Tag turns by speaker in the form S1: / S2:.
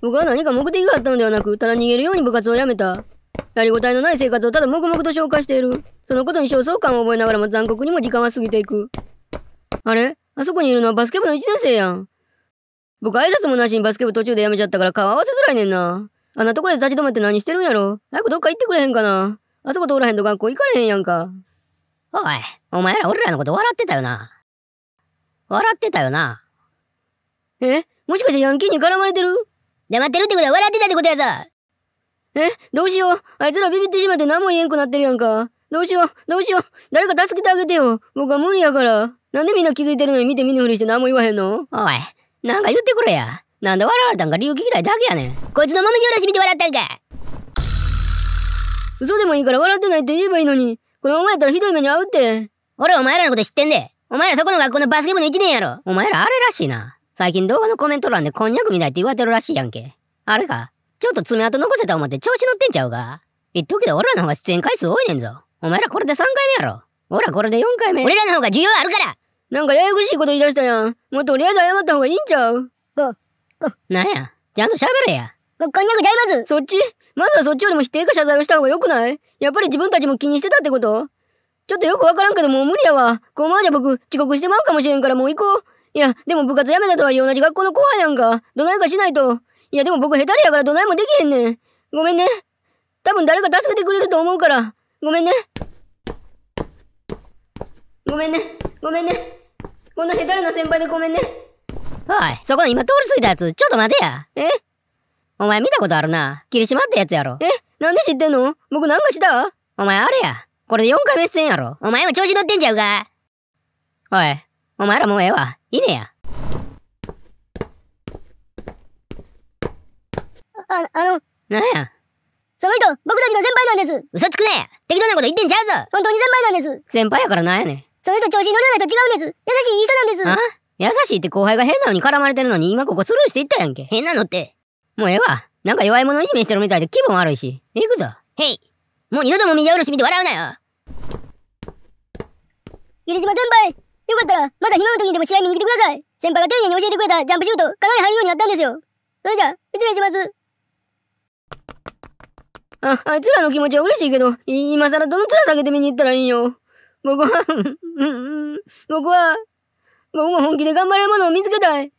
S1: 僕は何か目的があったのではなく、ただ逃げるように部活を辞めた。やりごたえのない生活をただ黙々と消化している。そのことに焦燥感を覚えながらも残酷にも時間は過ぎていく。あれあそこにいるのはバスケ部の1年生やん。僕挨拶もなしにバスケ部途中で辞めちゃったから顔合わせづらいねんな。あんなところで立ち止まって何してるんやろ早くどっか行ってくれへんかな。あそこ通らへんと学校行かれへんやんか。おい、お前ら俺らのこと笑ってたよな。笑ってたよな。えもしかしてヤンキーに絡まれてる黙ってるってことは笑ってたってことやぞえどうしようあいつらビビってしまって何も言えんくなってるやんか。どうしようどうしよう誰か助けてあげてよ僕は無理やから。なんでみんな気づいてるのに見て見ぬふりして何も言わへんのおい、なんか言ってくれや。なんで笑われたんか理由聞きたいだけやねん。こいつのもみじおろし見て笑ったんか嘘でもいいから笑ってないって言えばいいのに。このままやったらひどい目に遭うって。俺お前らのこと知ってんで。お前らそこの学校のバスケ部の一年やろ。お前らあれらしいな。最近動画のコメント欄でこんにゃくみたいって言われてるらしいやんけ。あれかちょっと爪痕残せた思って調子乗ってんちゃうか言っとくけど俺らの方が出演回数多いねんぞ。お前らこれで3回目やろ。俺らこれで4回目。俺らの方が需要あるからなんかややこしいこと言い出したやん。もうとりあえず謝った方がいいんちゃうこ、こ。なんやちゃんと喋れや。こ、こんにゃくちゃいますそっちまずはそっちよりも否定か謝罪をした方がよくないやっぱり自分たちも気にしてたってことちょっとよくわからんけどもう無理やわ。このままじゃ僕遅刻してまうかもしれんからもう行こう。いや、でも部活やめたとはいえ同じ学校の後輩やんか。どないかしないと。いや、でも僕下手れやからどないもできへんねん。ごめんね。多分誰か助けてくれると思うから。ごめんね。ごめんね。ごめんね。こんな下手レな先輩でごめんね。おい、そこの今通り過ぎたやつ、ちょっと待てや。えお前見たことあるな。霧島ってやつやろ。えなんで知ってんの僕なんかしたお前あれや。これで4回目出演やろ。お前も調子乗ってんちゃうか。おい、お前らもうええわ。いいねや。あ、あの。なんや。その人、僕たちの先輩なんです。嘘つくね適当なこと言ってんちゃうぞ本当に先輩なんです。先輩やからなんやねん。その人調子に乗るないと違うんです。優しい人なんです。あ優しいって後輩が変なのに絡まれてるのに今ここスルーしていったやんけ。変なのって。もうええわ。なんか弱い者いじめしてるみたいで気分悪いし。行くぞ。へい。もう二度ともみじろし見て笑うなよ。霧島先輩よかったら、まだ暇の時にでも試合見に来てください。先輩が丁寧に教えてくれたジャンプシュート、かなり入るようになったんですよ。それじゃ、失礼します。あ、あいつらの気持ちは嬉しいけど、今更どの面下げて見に行ったらいいよ。僕は僕は、僕も本気で頑張れるものを見つけたい。